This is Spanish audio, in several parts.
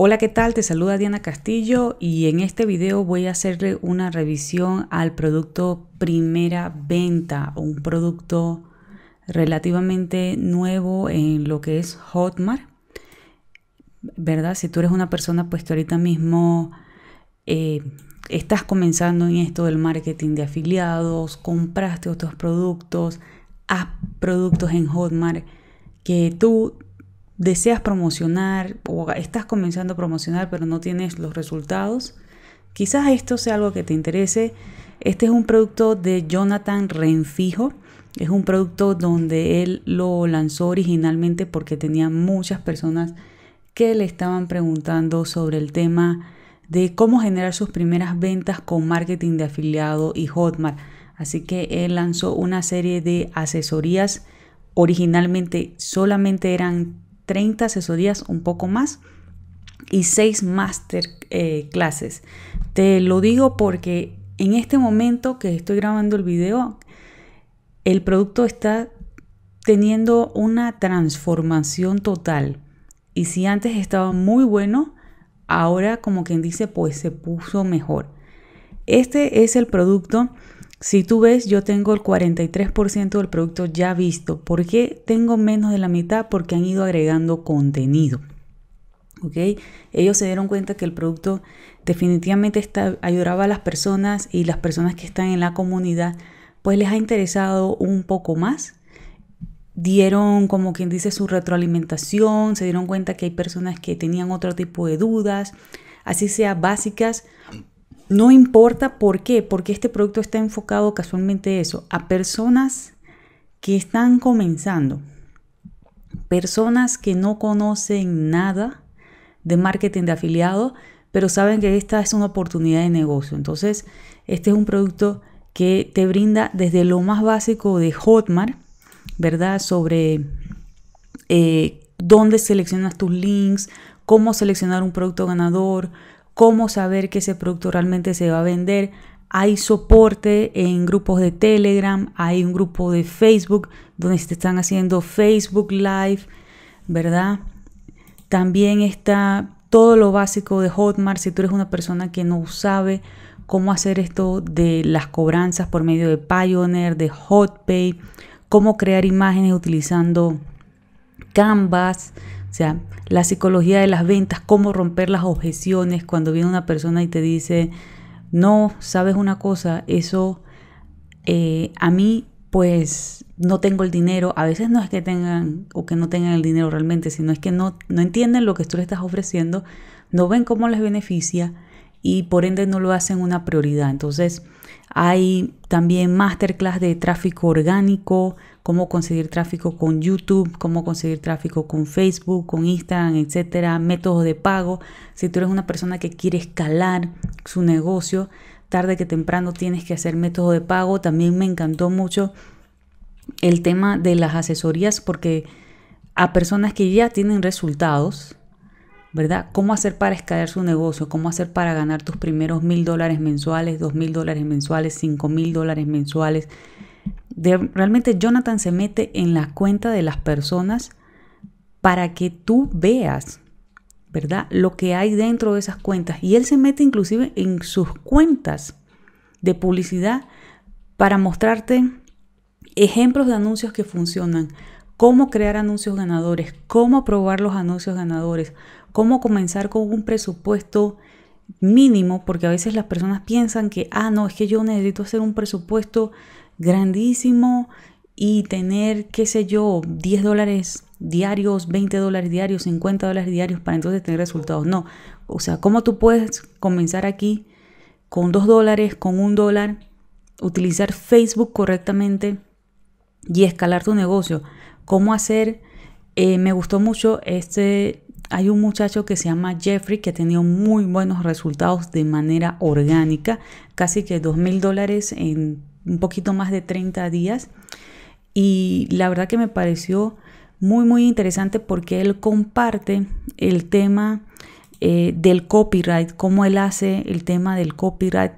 Hola, ¿qué tal? Te saluda Diana Castillo y en este video voy a hacerle una revisión al producto primera venta, un producto relativamente nuevo en lo que es Hotmart, ¿verdad? Si tú eres una persona pues ahorita mismo eh, estás comenzando en esto del marketing de afiliados, compraste otros productos, haz productos en Hotmart que tú deseas promocionar o estás comenzando a promocionar pero no tienes los resultados, quizás esto sea algo que te interese. Este es un producto de Jonathan Renfijo. Es un producto donde él lo lanzó originalmente porque tenía muchas personas que le estaban preguntando sobre el tema de cómo generar sus primeras ventas con marketing de afiliado y Hotmart. Así que él lanzó una serie de asesorías. Originalmente solamente eran 30 asesorías un poco más y 6 master eh, clases. Te lo digo porque en este momento que estoy grabando el video, el producto está teniendo una transformación total. Y si antes estaba muy bueno, ahora como quien dice, pues se puso mejor. Este es el producto si tú ves, yo tengo el 43% del producto ya visto. ¿Por qué tengo menos de la mitad? Porque han ido agregando contenido. ¿Ok? Ellos se dieron cuenta que el producto definitivamente está, ayudaba a las personas y las personas que están en la comunidad, pues les ha interesado un poco más. Dieron, como quien dice, su retroalimentación, se dieron cuenta que hay personas que tenían otro tipo de dudas, así sea básicas no importa por qué, porque este producto está enfocado casualmente a eso, a personas que están comenzando, personas que no conocen nada de marketing de afiliados pero saben que esta es una oportunidad de negocio. Entonces, este es un producto que te brinda desde lo más básico de Hotmart, ¿verdad? Sobre eh, dónde seleccionas tus links, cómo seleccionar un producto ganador, cómo saber que ese producto realmente se va a vender. Hay soporte en grupos de Telegram, hay un grupo de Facebook donde se están haciendo Facebook Live, ¿verdad? También está todo lo básico de Hotmart. Si tú eres una persona que no sabe cómo hacer esto de las cobranzas por medio de Pioneer, de Hotpay, cómo crear imágenes utilizando Canvas, o sea, la psicología de las ventas, cómo romper las objeciones cuando viene una persona y te dice, no, sabes una cosa, eso eh, a mí pues no tengo el dinero. A veces no es que tengan o que no tengan el dinero realmente, sino es que no, no entienden lo que tú le estás ofreciendo, no ven cómo les beneficia y por ende no lo hacen una prioridad. Entonces hay también masterclass de tráfico orgánico, cómo conseguir tráfico con YouTube, cómo conseguir tráfico con Facebook, con Instagram, etcétera, métodos de pago. Si tú eres una persona que quiere escalar su negocio, tarde que temprano tienes que hacer método de pago. También me encantó mucho el tema de las asesorías porque a personas que ya tienen resultados, ¿verdad? ¿Cómo hacer para escalar su negocio? ¿Cómo hacer para ganar tus primeros mil dólares mensuales, dos mil dólares mensuales, cinco mil dólares mensuales? De, realmente Jonathan se mete en la cuenta de las personas para que tú veas, ¿verdad? Lo que hay dentro de esas cuentas. Y él se mete inclusive en sus cuentas de publicidad para mostrarte ejemplos de anuncios que funcionan, cómo crear anuncios ganadores, cómo probar los anuncios ganadores, cómo comenzar con un presupuesto mínimo, porque a veces las personas piensan que, ah, no, es que yo necesito hacer un presupuesto grandísimo y tener, qué sé yo, 10 dólares diarios, 20 dólares diarios, 50 dólares diarios para entonces tener resultados. No, o sea, ¿cómo tú puedes comenzar aquí con 2 dólares, con un dólar, utilizar Facebook correctamente y escalar tu negocio? ¿Cómo hacer? Eh, me gustó mucho este hay un muchacho que se llama Jeffrey que ha tenido muy buenos resultados de manera orgánica, casi que dos mil dólares en un poquito más de 30 días. Y la verdad que me pareció muy, muy interesante porque él comparte el tema eh, del copyright, cómo él hace el tema del copyright,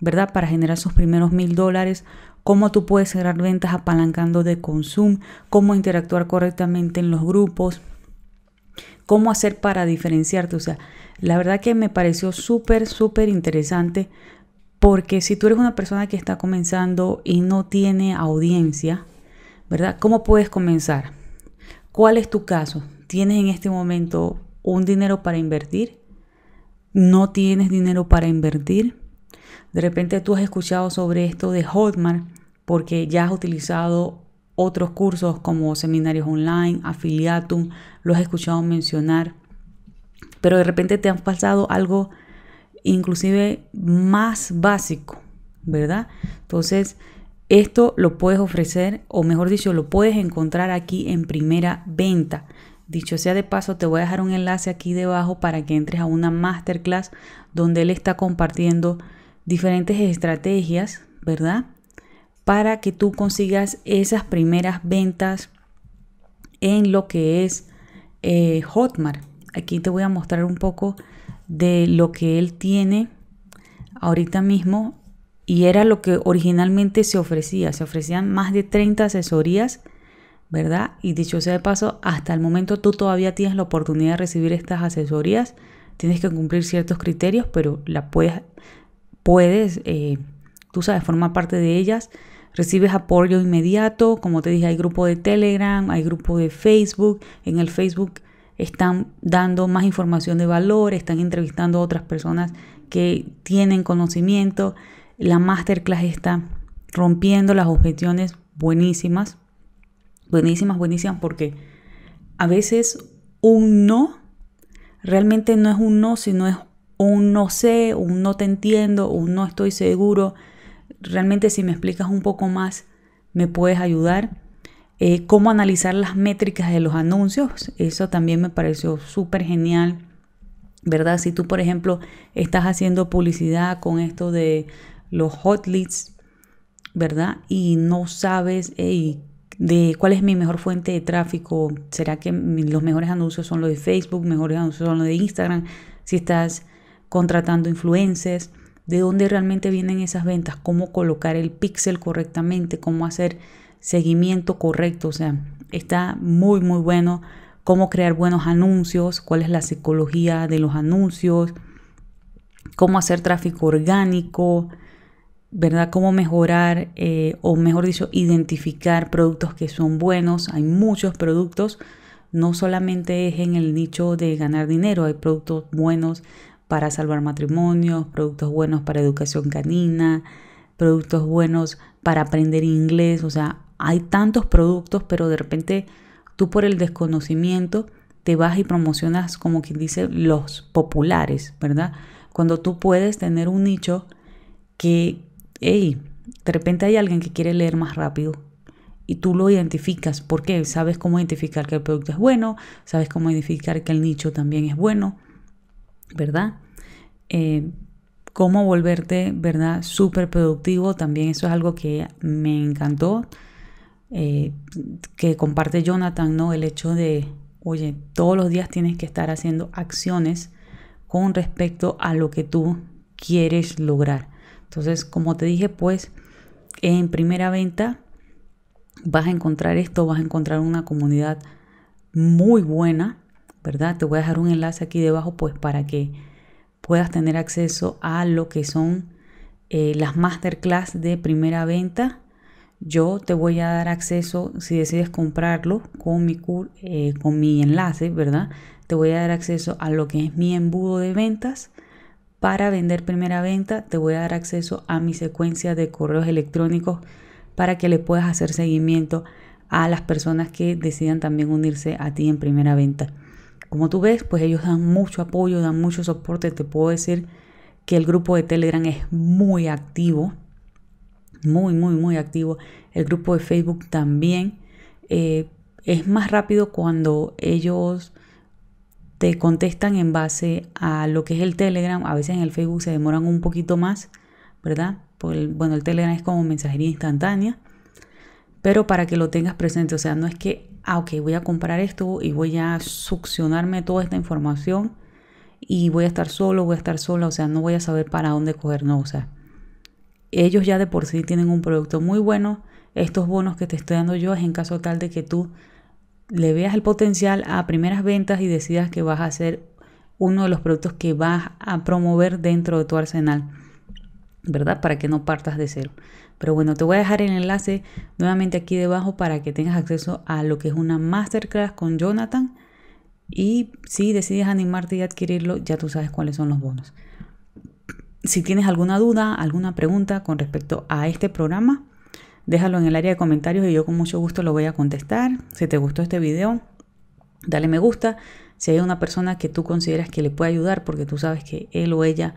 ¿verdad? Para generar sus primeros mil dólares, cómo tú puedes generar ventas apalancando de consumo, cómo interactuar correctamente en los grupos, ¿Cómo hacer para diferenciarte? O sea, la verdad que me pareció súper, súper interesante porque si tú eres una persona que está comenzando y no tiene audiencia, ¿verdad? ¿Cómo puedes comenzar? ¿Cuál es tu caso? ¿Tienes en este momento un dinero para invertir? ¿No tienes dinero para invertir? De repente tú has escuchado sobre esto de Hotmart porque ya has utilizado otros cursos como seminarios online, afiliatum, lo has escuchado mencionar, pero de repente te han pasado algo inclusive más básico, ¿verdad? Entonces, esto lo puedes ofrecer, o mejor dicho, lo puedes encontrar aquí en primera venta. Dicho sea de paso, te voy a dejar un enlace aquí debajo para que entres a una masterclass donde él está compartiendo diferentes estrategias, ¿verdad? para que tú consigas esas primeras ventas en lo que es eh, Hotmart. Aquí te voy a mostrar un poco de lo que él tiene ahorita mismo y era lo que originalmente se ofrecía. Se ofrecían más de 30 asesorías, ¿verdad? Y dicho sea de paso, hasta el momento tú todavía tienes la oportunidad de recibir estas asesorías. Tienes que cumplir ciertos criterios, pero la puedes, puedes eh, tú sabes, formar parte de ellas. Recibes apoyo inmediato, como te dije, hay grupo de Telegram, hay grupo de Facebook, en el Facebook están dando más información de valor, están entrevistando a otras personas que tienen conocimiento, la masterclass está rompiendo las objeciones buenísimas, buenísimas, buenísimas, porque a veces un no realmente no es un no, sino es un no sé, un no te entiendo, un no estoy seguro, realmente si me explicas un poco más, me puedes ayudar. Eh, cómo analizar las métricas de los anuncios, eso también me pareció súper genial. ¿Verdad? Si tú, por ejemplo, estás haciendo publicidad con esto de los hot leads, ¿verdad? Y no sabes de cuál es mi mejor fuente de tráfico. ¿Será que los mejores anuncios son los de Facebook, mejores anuncios son los de Instagram? Si estás contratando influencers, de dónde realmente vienen esas ventas, cómo colocar el pixel correctamente, cómo hacer seguimiento correcto. O sea, está muy, muy bueno cómo crear buenos anuncios, cuál es la psicología de los anuncios, cómo hacer tráfico orgánico, ¿verdad? Cómo mejorar, eh, o mejor dicho, identificar productos que son buenos. Hay muchos productos, no solamente es en el nicho de ganar dinero, hay productos buenos para salvar matrimonios, productos buenos para educación canina, productos buenos para aprender inglés, o sea, hay tantos productos, pero de repente tú por el desconocimiento te vas y promocionas como quien dice los populares, ¿verdad? Cuando tú puedes tener un nicho que, hey, de repente hay alguien que quiere leer más rápido y tú lo identificas. porque Sabes cómo identificar que el producto es bueno, sabes cómo identificar que el nicho también es bueno. ¿verdad? Eh, cómo volverte, ¿verdad? Súper productivo, también eso es algo que me encantó, eh, que comparte Jonathan, ¿no? El hecho de, oye, todos los días tienes que estar haciendo acciones con respecto a lo que tú quieres lograr. Entonces, como te dije, pues en primera venta vas a encontrar esto, vas a encontrar una comunidad muy buena te voy a dejar un enlace aquí debajo pues para que puedas tener acceso a lo que son eh, las masterclass de primera venta. Yo te voy a dar acceso, si decides comprarlo con mi, eh, con mi enlace, ¿verdad? Te voy a dar acceso a lo que es mi embudo de ventas. Para vender primera venta, te voy a dar acceso a mi secuencia de correos electrónicos para que le puedas hacer seguimiento a las personas que decidan también unirse a ti en primera venta. Como tú ves, pues ellos dan mucho apoyo, dan mucho soporte. Te puedo decir que el grupo de Telegram es muy activo, muy, muy, muy activo. El grupo de Facebook también. Eh, es más rápido cuando ellos te contestan en base a lo que es el Telegram. A veces en el Facebook se demoran un poquito más, ¿verdad? bueno, el Telegram es como mensajería instantánea. Pero para que lo tengas presente, o sea, no es que ah, ok, voy a comprar esto y voy a succionarme toda esta información y voy a estar solo, voy a estar sola, o sea, no voy a saber para dónde coger, no, o sea, ellos ya de por sí tienen un producto muy bueno, estos bonos que te estoy dando yo es en caso tal de que tú le veas el potencial a primeras ventas y decidas que vas a hacer uno de los productos que vas a promover dentro de tu arsenal, ¿verdad? Para que no partas de cero. Pero bueno, te voy a dejar el enlace nuevamente aquí debajo para que tengas acceso a lo que es una masterclass con Jonathan. Y si decides animarte y adquirirlo, ya tú sabes cuáles son los bonos. Si tienes alguna duda, alguna pregunta con respecto a este programa, déjalo en el área de comentarios y yo con mucho gusto lo voy a contestar. Si te gustó este video, dale me gusta. Si hay una persona que tú consideras que le puede ayudar porque tú sabes que él o ella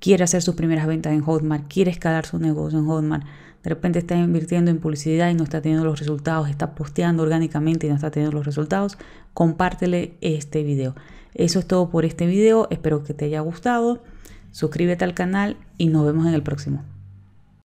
quiere hacer sus primeras ventas en Hotmart, quiere escalar su negocio en Hotmart, de repente está invirtiendo en publicidad y no está teniendo los resultados, está posteando orgánicamente y no está teniendo los resultados, compártele este video. Eso es todo por este video, espero que te haya gustado, suscríbete al canal y nos vemos en el próximo.